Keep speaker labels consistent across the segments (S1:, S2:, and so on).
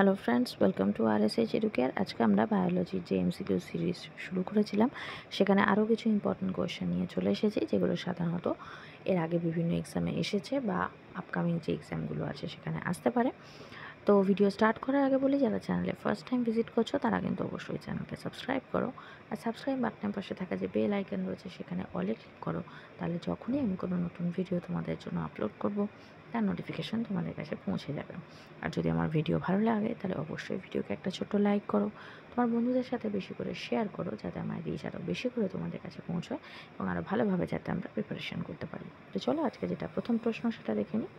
S1: hello friends welcome to R S H Educare আজকে আমরা বায়োলজির যে এমসিকিউ সিরিজ শুরু করেছিলাম সেখানে আরও কিছু ইম্পর্টেন্ট কোয়েশ্চেন নিয়ে চলে এসেছি যেগুলো সাধারণত এর আগে বিভিন্ন এক্সামে এসেছে বা আপকামিং যে এক্সামগুলো আছে সেখানে আসতে পারে তো ভিডিও স্টার্ট করার আগে বলি যারা চ্যানেলে ফার্স্ট টাইম ভিজিট করছো তারা কিন্তু অবশ্যই চ্যানেলকে সাবস্ক্রাইব করো আর সাবস্ক্রাইব বাটনের পাশে থাকা যে বেল আইকন রয়েছে সেখানে অলে ক্লিক করো তাহলে যখনই আমি কোনো নতুন ভিডিও তোমাদের জন্য আপলোড করব তার নোটিফিকেশান তোমাদের কাছে পৌঁছে যাবে আর যদি আমার ভিডিও ভালো লাগে তাহলে অবশ্যই ভিডিওকে একটা ছোট লাইক করো তোমার বন্ধুদের সাথে বেশি করে শেয়ার করো যাতে আমার রিচ আরও বেশি করে তোমাদের কাছে পৌঁছয় এবং আরও ভালোভাবে যাতে আমরা প্রিপারেশান করতে পারি তো চলো আজকে যেটা প্রথম প্রশ্ন সেটা দেখে নিই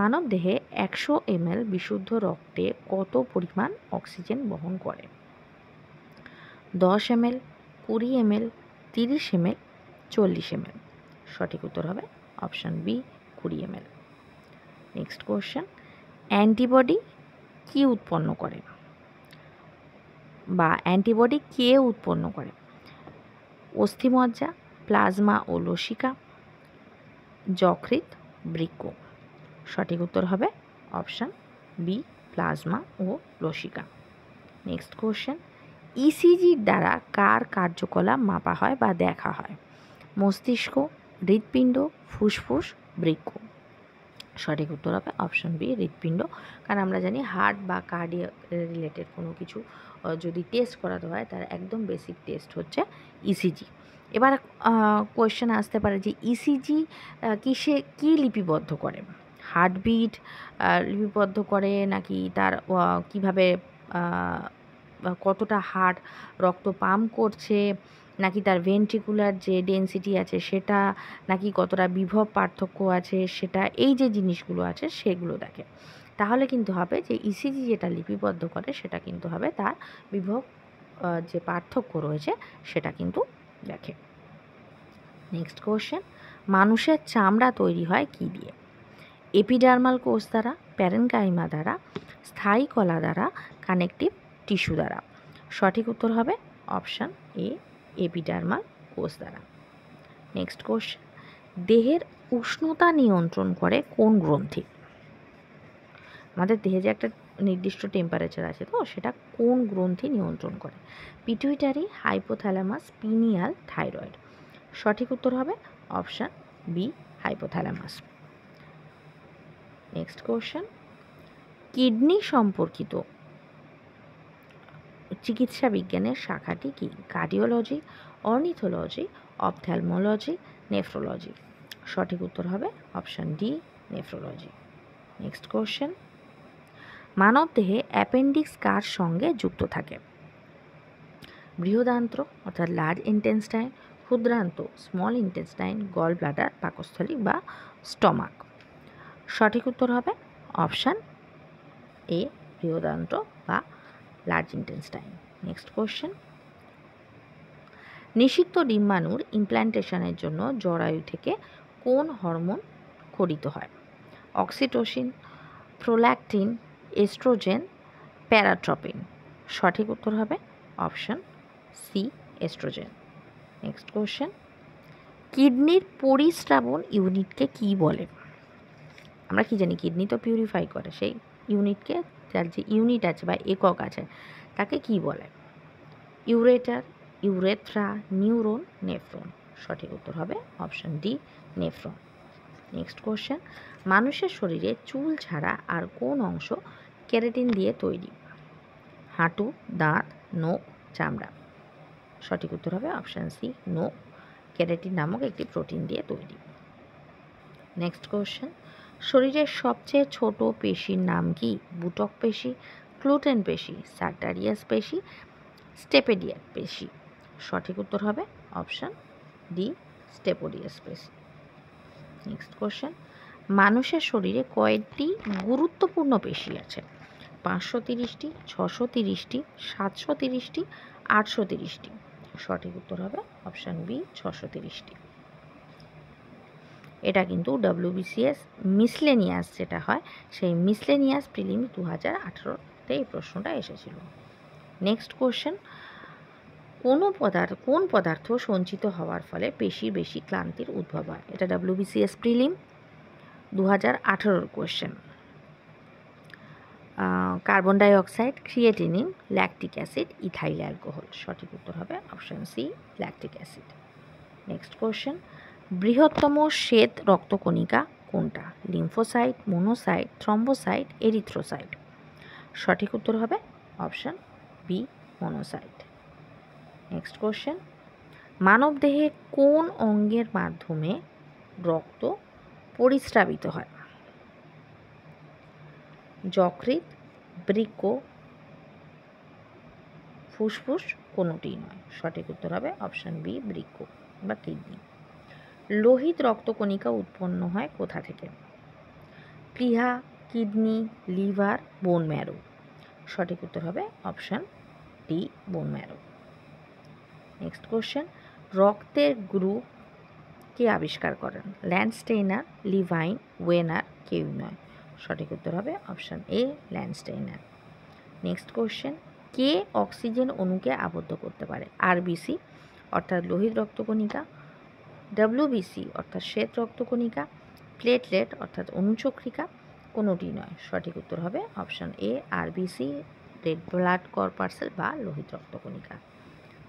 S1: মানব দেহে একশো এমএল বিশুদ্ধ রক্তে কত পরিমাণ অক্সিজেন বহন করে দশ এমএল কুড়ি এমএল তিরিশ এমএল চল্লিশ এমএল সঠিক উত্তর হবে অপশান বি কুড়ি এমএল নেক্সট কোয়েশ্চেন অ্যান্টিবডি কি উৎপন্ন করে বা অ্যান্টিবডি কে উৎপন্ন করে অস্থিমজ্জা প্লাজমা ও লসিকা যকৃত বৃক্ষ সঠিক উত্তর হবে অপশান বি প্লাজমা ও রসিকা নেক্সট কোশ্চেন ইসিজির দ্বারা কার কার্যকলাপ মাপা হয় বা দেখা হয় মস্তিষ্ক হৃৎপিণ্ড ফুসফুস বৃক্ষ সঠিক উত্তর হবে অপশন বি হৃৎপিণ্ড কারণ আমরা জানি হার্ট বা কার্ডিয় রিলেটেড কোনো কিছু যদি টেস্ট করাতে হয় তার একদম বেসিক টেস্ট হচ্ছে ইসিজি e এবার কোয়েশ্চেন আসতে পারে যে ইসিজি e কিসে কি লিপিবদ্ধ করে হার্টবিট লিপিবদ্ধ করে নাকি তার কিভাবে কতটা হার্ট রক্ত পাম্প করছে নাকি তার ভেন্টিকুলার যে ডেন্সিটি আছে সেটা নাকি কতটা বিভব পার্থক্য আছে সেটা এই যে জিনিসগুলো আছে সেগুলো দেখে তাহলে কিন্তু হবে যে ইসিজি e যেটা লিপিবদ্ধ করে সেটা কিন্তু হবে তার বিভব যে পার্থক্য রয়েছে সেটা কিন্তু দেখে নেক্সট কোশ্চেন মানুষের চামড়া তৈরি হয় কি দিয়ে এপিডার্মাল কোষ দ্বারা প্যারেনকাইমা দ্বারা স্থায়ী কলা দ্বারা কানেকটিভ টিস্যু দ্বারা সঠিক উত্তর হবে অপশান এ এপিডার্মাল কোষ দ্বারা নেক্সট কোশ্চেন দেহের উষ্ণতা নিয়ন্ত্রণ করে কোন গ্রন্থি আমাদের দেহে যে একটা নির্দিষ্ট টেম্পারেচার আছে তো সেটা কোন গ্রন্থি নিয়ন্ত্রণ করে পিটুইটারি হাইপোথ্যালামাস পিনিয়াল থাইরয়েড সঠিক উত্তর হবে option B hypothalamus next question kidney সম্পর্কিত চিকিৎসা বিজ্ঞানের শাখাটি কি কার্ডিওলজি অর্নিথোলজি অপথ্যালমোলজি নেফ্রোলজি সঠিক উত্তর হবে option D nephrology next question মানবদেহে অ্যাপেন্ডিক্স কার সঙ্গে যুক্ত থাকে বৃহদান্ত্র অর্থাৎ লার্জ ইন্টেস্টাইন ক্ষুদ্রান্ত স্মল ইন্টেস্টাইন গল ব্লাডার পাকস্থলী বা স্টমাক সঠিক উত্তর হবে অপশান এ বৃহদন্ত্র বা লার্জ ইন্টেন্সটাইন নেক্সট কোশ্চেন নিষিদ্ধ ডিম্বাণুর ইমপ্ল্যান্টেশনের জন্য জরায়ু থেকে কোন হরমোন খরিত হয় অক্সিটোসিন প্রোল্যাকটিন এস্ট্রোজেন প্যারাট্রপিন সঠিক উত্তর হবে option C estrogen next question কিডনির পরিস্রাবণ ইউনিটকে কি বলে আমরা কি জানি কিডনি তো পিউরিফাই করে সেই ইউনিটকে যার যে ইউনিট আছে বা একক আছে তাকে কি বলে ইউরেটার ইউরেথ্রা নিউরোন নেফ্রন সঠিক উত্তর হবে option D nephron next question মানুষের শরীরে চুল ছাড়া আর কোন অংশ ক্যারেটিন দিয়ে তৈরি হাঁটু দাঁত নো চামড়া সঠিক উত্তর হবে অপশান সি নো ক্যারেটিন নামক একটি প্রোটিন দিয়ে তৈরি নেক্সট কোশ্চেন শরীরের সবচেয়ে ছোট পেশির নাম কি বুটক পেশি ক্লুটেন পেশি সার্টারিয়াস পেশি স্টেপেডিয়াস পেশি সঠিক উত্তর হবে অপশান ডি স্টেপোডিয়াস পেশি নেক্সট কোশ্চেন মানুষের শরীরে কয়েকটি গুরুত্বপূর্ণ পেশি আছে পাঁচশো তিরিশটি ছশো তিরিশটি সাতশো তিরিশটি আটশো তিরিশটি সঠিক উত্তর হবে অপশান বি ছশো তিরিশটি এটা কিন্তু ডব্লিউবিসিএস মিসলেনিয়াস যেটা হয় সেই মিসলেনিয়াস প্রিলিম দু হাজার আঠেরোতে এই প্রশ্নটা এসেছিল নেক্সট কোশ্চেন কোনো পদার্থ কোন পদার্থ সঞ্চিত হওয়ার ফলে বেশি বেশি ক্লান্তির উদ্ভব হয় এটা ডব্লিউবিসিএস প্রিলিম দু হাজার আঠেরোর question carbon dioxide creatinine lactic acid ethyl alcohol সঠিক উত্তর হবে option C lactic acid next question বৃহত্তম শ্বেত রক্তকণিকা কোনটা লিম্ফোসাইট মোনোসাইট থ্রম্বোসাইট এরিথ্রোসাইট সঠিক উত্তর হবে option B monocyte next question মানবদেহে কোন অঙ্গের মাধ্যমে রক্ত পরিস্রাবিত হয় যকৃত বৃক্ক ফুসফুস কোনোটি নয় সঠিক উত্তর হবে অপশান বি বৃক্ষ বা কিডনি লোহিত রক্তকণিকা উৎপন্ন হয় কোথা থেকে প্লীহা কিডনি লিভার বোন ম্যারো সঠিক উত্তর হবে option D bone marrow next question রক্তের গ্রুপ কে আবিষ্কার করেন ল্যান্ডস্টেইনার লিভাইন ওয়েনার কেউ নয় সঠিক উত্তর হবে option A Landsteiner next question কে অক্সিজেন অণুকে আবদ্ধ করতে পারে আরবিসি অর্থাৎ লোহিত রক্তকণিকা ডাব্লিউবিসি অর্থাৎ শ্বেত রক্তকণিকা প্লেটলেট অর্থাৎ অনুচক্রিকা কোনোটি নয় সঠিক উত্তর হবে option A R BC red blood corpuscle বা লোহিত রক্তকণিকা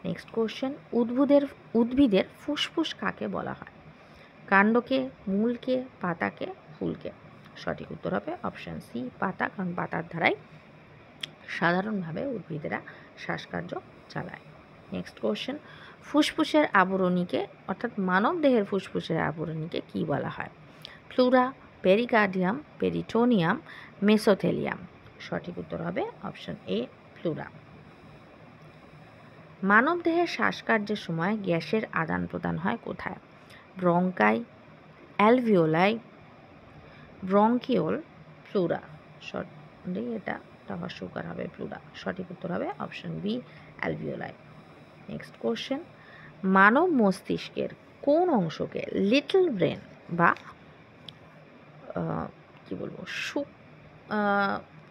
S1: নেক্সট কোশ্চেন উদ্ভুদের উদ্ভিদের ফুসফুস কাকে বলা হয় কাণ্ডকে মূলকে পাতাকে ফুলকে সঠিক উত্তর হবে অপশান সি পাতা কারণ পাতার ধারাই সাধারণভাবে উদ্ভিদেরা শ্বাসকার্য চালায় নেক্সট কোশ্চেন ফুসফুসের আবরণীকে অর্থাৎ মানব দেহের ফুসফুসের আবরণীকে কি বলা হয় ফ্লুরা পেরিকার্ডিয়াম পেরিটোনিয়াম মেসোথেলিয়াম সঠিক উত্তর হবে অপশন এ ফ্লুরা মানব দেহের শ্বাসকার্যের সময় গ্যাসের আদান প্রদান হয় কোথায় bronchi alveoli bronchiole pleura sorry এটা সুগার হবে ফ্লুরা সঠিক উত্তর হবে option B alveoli next question মানব মস্তিষ্কের কোন অংশকে লিটল ব্রেন বা কি বলবো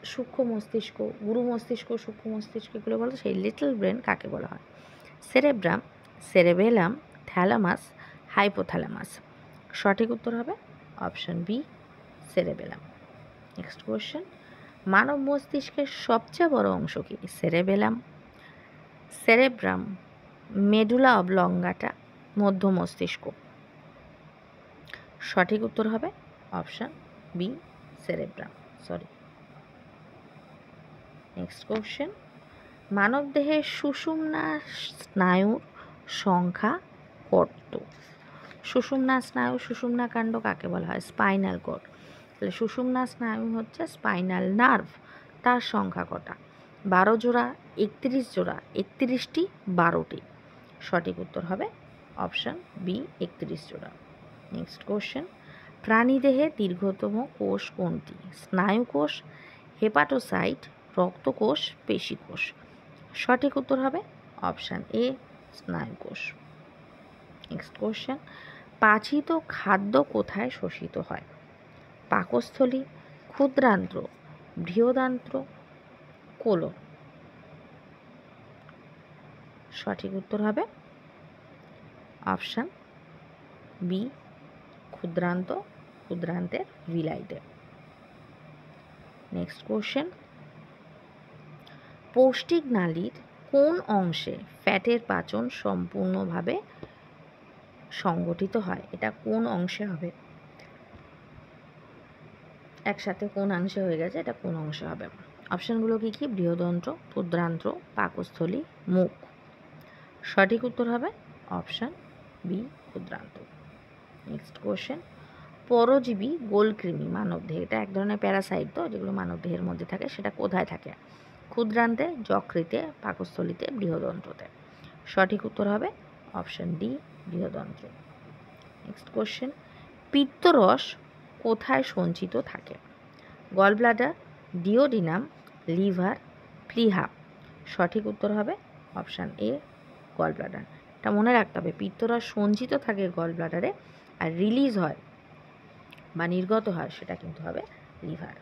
S1: সূক্ষ্ম মস্তিষ্ক গুরু মস্তিষ্ক সূক্ষ্ম মস্তিষ্ক এগুলো বলে সেই লিটল ব্রেন কাকে বলা হয় সেরেব্রাম সেরেবেলাম থ্যালামাস হাইপোথ্যালামাস সঠিক উত্তর হবে option B cerebellum next question মানব মস্তিষ্কের সবচেয়ে বড় অংশ কি সেরেবেলাম সেরেব্রাম মেডুলা অবলঙ্গাটা মধ্য মস্তিষ্ক সঠিক উত্তর হবে option B cerebrum sorry next question মানবদেহের সুষুমনা স্নায়ুর সংখ্যা কত সুষুমনা স্নায়ু সুষুমনা কাণ্ড কাকে বলা হয় স্পাইনাল কোড তাহলে সুষুমনা স্নায়ু হচ্ছে স্পাইনাল নার্ভ তার সংখ্যা কটা বারো জোড়া একত্রিশ জোড়া একত্রিশটি বারোটি সঠিক উত্তর হবে অপশান বি একত্রিশ জোড়া নেক্সট কোশ্চেন প্রাণীদেহে দীর্ঘতম কোষ কোনটি স্নায়ুকোষ হেপাটোসাইট রক্তকোষ পেশিকোষ সঠিক উত্তর হবে অপশান এ স্নায়ুকোষ নেক্সট কোশ্চেন পাচিত খাদ্য কোথায় শোষিত হয় পাকস্থলী ক্ষুদ্রান্ত্র বৃহদান্ত্র কোলন সঠিক উত্তর হবে অপশান বি ক্ষুদ্রান্ত ক্ষুদ্রান্তের বিলাইতে নেক্সট কোশ্চেন পৌষ্টিক নালীর কোন অংশে ফ্যাটের পাচন সম্পূর্ণভাবে সংগঠিত হয় এটা কোন অংশে হবে একসাথে কোন অংশে হয়ে গেছে এটা কোন অংশে হবে অপশানগুলো কী কী বৃহদন্ত্র ক্ষুদ্রান্ত্র পাকস্থলী মুখ সঠিক উত্তর হবে অপশান বি ক্ষুদ্রান্ত নেক্সট কোয়েশ্চেন পরজীবী গোলকৃমি মানবদেহ এটা এক ধরনের প্যারাসাইট তো যেগুলো মানবদেহের মধ্যে থাকে সেটা কোথায় থাকে ক্ষুদ্রান্তে যকৃতে পাকস্থলিতে বৃহদন্ত্রতে সঠিক উত্তর হবে অপশান ডি বৃহদন্ত্র নেক্সট কোশ্চেন পিত্তরস কোথায় সঞ্চিত থাকে গলব্লাডার ডিওডিনাম লিভার প্লিহা সঠিক উত্তর হবে অপশান এ গল ব্লাডার এটা মনে রাখতে হবে পিত্তরস সঞ্চিত থাকে গল ব্লাডারে আর রিলিজ হয় বা নির্গত হয় সেটা কিন্তু হবে লিভার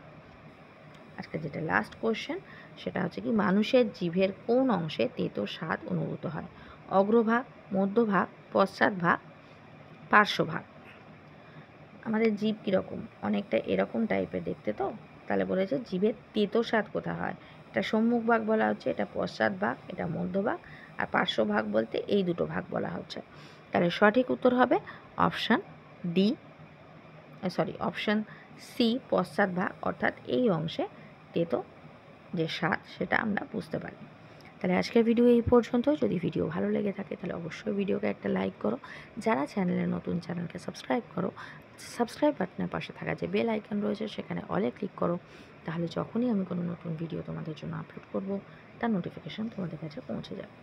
S1: আজকে যেটা লাস্ট কোয়েশ্চেন সেটা হচ্ছে কি মানুষের জিভের কোন অংশে তেতো স্বাদ অনুভূত হয় অগ্রভাগ মধ্যভাগ পশ্চাৎভাগ পার্শ্বভাগ আমাদের জীব কীরকম অনেকটা এরকম টাইপের দেখতে তো তাহলে বলেছে জীবের তেতো স্বাদ কোথা হয় এটা সম্মুখ ভাগ বলা হচ্ছে এটা পশ্চাৎ ভাগ এটা মধ্যভাগ আর পার্শ্ব ভাগ বলতে এই দুটো ভাগ বলা হচ্ছে তাহলে সঠিক উত্তর হবে option D sorry option C পশ্চাৎ ভাগ অর্থাৎ এই অংশে তেতো যে স্বাদ সেটা আমরা বুঝতে পারি তাহলে আজকের ভিডিও এই পর্যন্ত যদি ভিডিও ভালো লেগে থাকে তাহলে অবশ্যই ভিডিওকে একটা লাইক করো যারা চ্যানেলে নতুন চ্যানেলকে সাবস্ক্রাইব করো সাবস্ক্রাইব বাটনের পাশে থাকা যে বেল আইকন রয়েছে সেখানে অলে ক্লিক করো তাহলে যখনই আমি কোনো নতুন ভিডিও তোমাদের জন্য আপলোড করব তার নোটিফিকেশান তোমাদের কাছে পৌঁছে যাবে